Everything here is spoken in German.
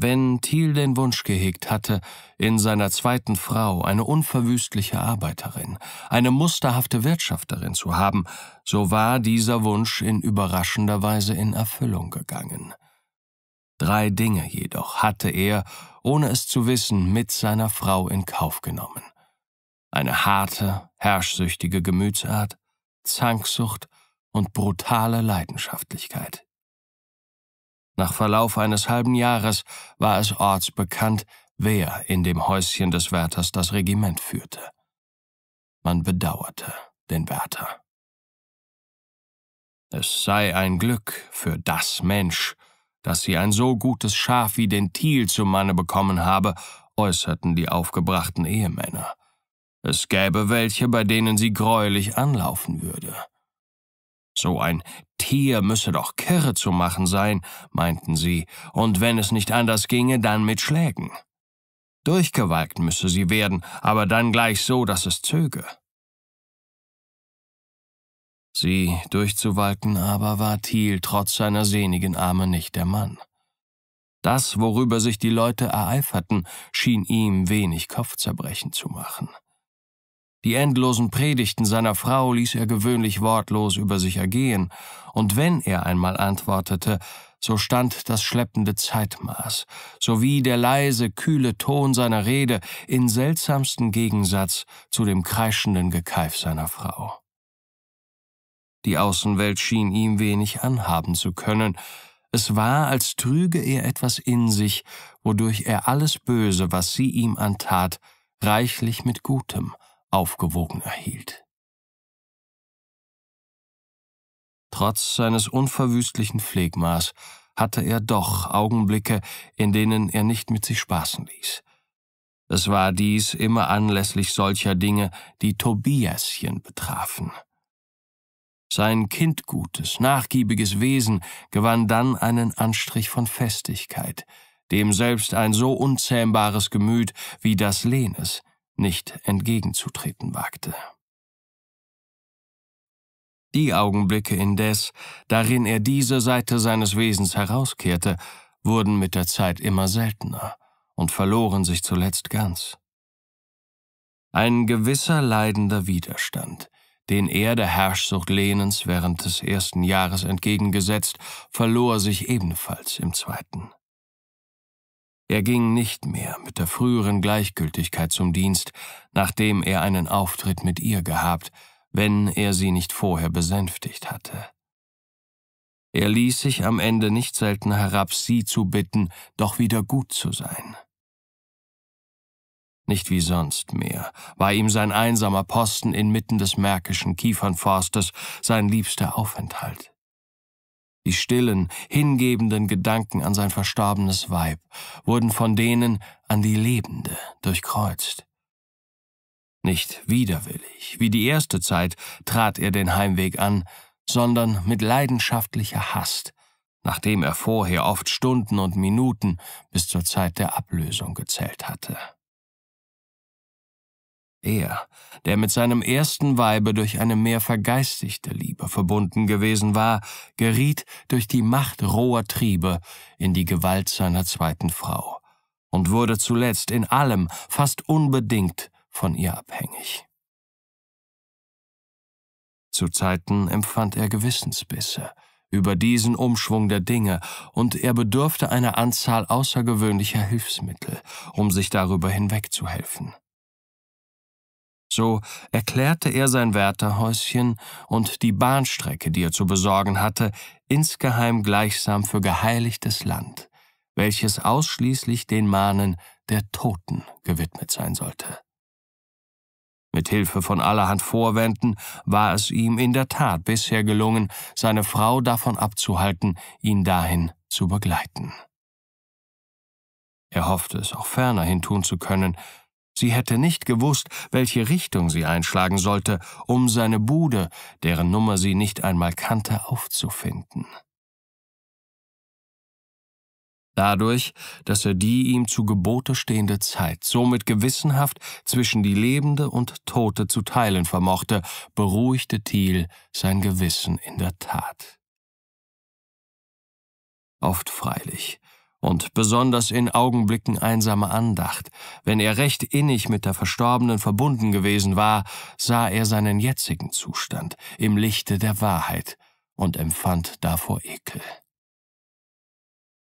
Wenn Thiel den Wunsch gehegt hatte, in seiner zweiten Frau eine unverwüstliche Arbeiterin, eine musterhafte Wirtschafterin zu haben, so war dieser Wunsch in überraschender Weise in Erfüllung gegangen. Drei Dinge jedoch hatte er, ohne es zu wissen, mit seiner Frau in Kauf genommen. Eine harte, herrschsüchtige Gemütsart, Zanksucht und brutale Leidenschaftlichkeit. Nach Verlauf eines halben Jahres war es ortsbekannt, wer in dem Häuschen des Wärters das Regiment führte. Man bedauerte den Wärter. Es sei ein Glück für das Mensch, dass sie ein so gutes Schaf wie den Thiel zum Manne bekommen habe, äußerten die aufgebrachten Ehemänner. Es gäbe welche, bei denen sie greulich anlaufen würde. So ein Tier müsse doch kirre zu machen sein, meinten sie, und wenn es nicht anders ginge, dann mit Schlägen. Durchgewalkt müsse sie werden, aber dann gleich so, dass es zöge. Sie durchzuwalken aber war Thiel trotz seiner sehnigen Arme nicht der Mann. Das, worüber sich die Leute ereiferten, schien ihm wenig Kopfzerbrechen zu machen. Die endlosen Predigten seiner Frau ließ er gewöhnlich wortlos über sich ergehen, und wenn er einmal antwortete, so stand das schleppende Zeitmaß, sowie der leise, kühle Ton seiner Rede in seltsamsten Gegensatz zu dem kreischenden Gekeif seiner Frau. Die Außenwelt schien ihm wenig anhaben zu können, es war, als trüge er etwas in sich, wodurch er alles Böse, was sie ihm antat, reichlich mit Gutem, aufgewogen erhielt. Trotz seines unverwüstlichen Pflegmas hatte er doch Augenblicke, in denen er nicht mit sich spaßen ließ. Es war dies immer anlässlich solcher Dinge, die Tobiaschen betrafen. Sein kindgutes, nachgiebiges Wesen gewann dann einen Anstrich von Festigkeit, dem selbst ein so unzähmbares Gemüt wie das Lenes nicht entgegenzutreten wagte. Die Augenblicke indes, darin er diese Seite seines Wesens herauskehrte, wurden mit der Zeit immer seltener und verloren sich zuletzt ganz. Ein gewisser leidender Widerstand, den er der Herrschsucht Lenens während des ersten Jahres entgegengesetzt, verlor sich ebenfalls im zweiten. Er ging nicht mehr mit der früheren Gleichgültigkeit zum Dienst, nachdem er einen Auftritt mit ihr gehabt, wenn er sie nicht vorher besänftigt hatte. Er ließ sich am Ende nicht selten herab, sie zu bitten, doch wieder gut zu sein. Nicht wie sonst mehr war ihm sein einsamer Posten inmitten des märkischen Kiefernforstes sein liebster Aufenthalt. Die stillen, hingebenden Gedanken an sein verstorbenes Weib wurden von denen an die Lebende durchkreuzt. Nicht widerwillig, wie die erste Zeit, trat er den Heimweg an, sondern mit leidenschaftlicher Hast, nachdem er vorher oft Stunden und Minuten bis zur Zeit der Ablösung gezählt hatte. Er, der mit seinem ersten Weibe durch eine mehr vergeistigte Liebe verbunden gewesen war, geriet durch die Macht roher Triebe in die Gewalt seiner zweiten Frau und wurde zuletzt in allem fast unbedingt von ihr abhängig. Zu Zeiten empfand er Gewissensbisse über diesen Umschwung der Dinge, und er bedurfte einer Anzahl außergewöhnlicher Hilfsmittel, um sich darüber hinwegzuhelfen so erklärte er sein Wärterhäuschen und die Bahnstrecke, die er zu besorgen hatte, insgeheim gleichsam für geheiligtes Land, welches ausschließlich den Mahnen der Toten gewidmet sein sollte. Mit Hilfe von allerhand Vorwänden war es ihm in der Tat bisher gelungen, seine Frau davon abzuhalten, ihn dahin zu begleiten. Er hoffte es auch fernerhin tun zu können, Sie hätte nicht gewusst, welche Richtung sie einschlagen sollte, um seine Bude, deren Nummer sie nicht einmal kannte, aufzufinden. Dadurch, dass er die ihm zu Gebote stehende Zeit somit gewissenhaft zwischen die Lebende und Tote zu teilen vermochte, beruhigte Thiel sein Gewissen in der Tat. Oft freilich und besonders in Augenblicken einsamer Andacht, wenn er recht innig mit der Verstorbenen verbunden gewesen war, sah er seinen jetzigen Zustand im Lichte der Wahrheit und empfand davor Ekel.